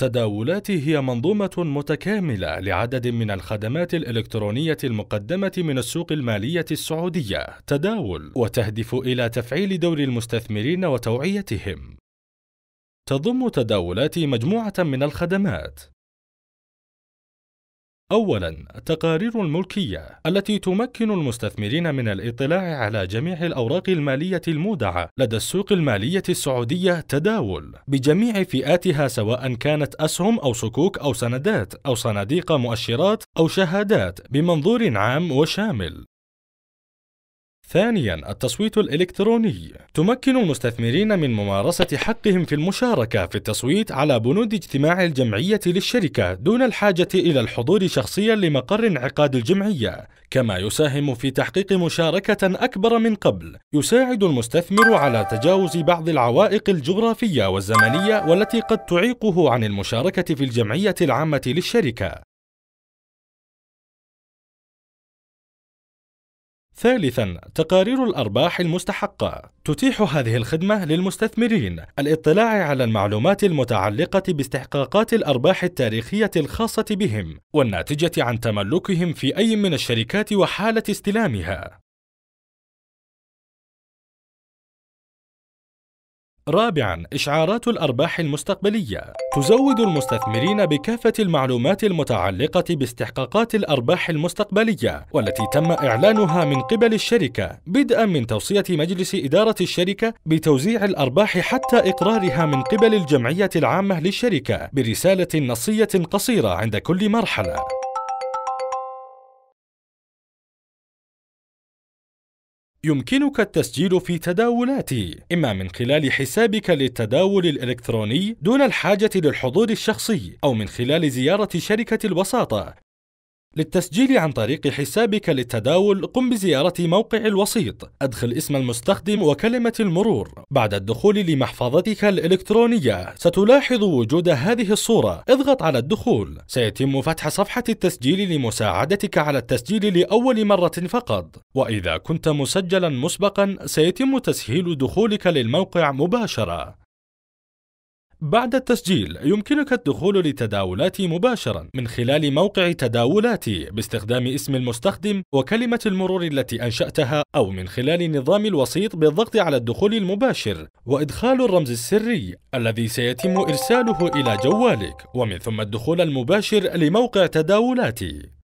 تداولاتي هي منظومة متكاملة لعدد من الخدمات الإلكترونية المقدمة من السوق المالية السعودية تداول وتهدف إلى تفعيل دور المستثمرين وتوعيتهم تضم تداولاتي مجموعة من الخدمات أولا التقارير الملكية التي تمكن المستثمرين من الاطلاع على جميع الأوراق المالية المودعة لدى السوق المالية السعودية تداول بجميع فئاتها سواء كانت أسهم أو صكوك أو سندات أو صناديق مؤشرات أو شهادات بمنظور عام وشامل ثانيا التصويت الإلكتروني تمكن المستثمرين من ممارسة حقهم في المشاركة في التصويت على بنود اجتماع الجمعية للشركة دون الحاجة إلى الحضور شخصيا لمقر انعقاد الجمعية كما يساهم في تحقيق مشاركة أكبر من قبل يساعد المستثمر على تجاوز بعض العوائق الجغرافية والزمنية والتي قد تعيقه عن المشاركة في الجمعية العامة للشركة ثالثا تقارير الأرباح المستحقة تتيح هذه الخدمة للمستثمرين الاطلاع على المعلومات المتعلقة باستحقاقات الأرباح التاريخية الخاصة بهم والناتجة عن تملكهم في أي من الشركات وحالة استلامها رابعا إشعارات الأرباح المستقبلية تزود المستثمرين بكافة المعلومات المتعلقة باستحقاقات الأرباح المستقبلية والتي تم إعلانها من قبل الشركة بدءا من توصية مجلس إدارة الشركة بتوزيع الأرباح حتى إقرارها من قبل الجمعية العامة للشركة برسالة نصية قصيرة عند كل مرحلة يمكنك التسجيل في تداولاتي إما من خلال حسابك للتداول الإلكتروني دون الحاجة للحضور الشخصي أو من خلال زيارة شركة الوساطة للتسجيل عن طريق حسابك للتداول قم بزيارة موقع الوسيط أدخل اسم المستخدم وكلمة المرور بعد الدخول لمحفظتك الإلكترونية ستلاحظ وجود هذه الصورة اضغط على الدخول سيتم فتح صفحة التسجيل لمساعدتك على التسجيل لأول مرة فقط وإذا كنت مسجلا مسبقا سيتم تسهيل دخولك للموقع مباشرة بعد التسجيل يمكنك الدخول لتداولاتي مباشرا من خلال موقع تداولاتي باستخدام اسم المستخدم وكلمة المرور التي أنشأتها أو من خلال نظام الوسيط بالضغط على الدخول المباشر وإدخال الرمز السري الذي سيتم إرساله إلى جوالك ومن ثم الدخول المباشر لموقع تداولاتي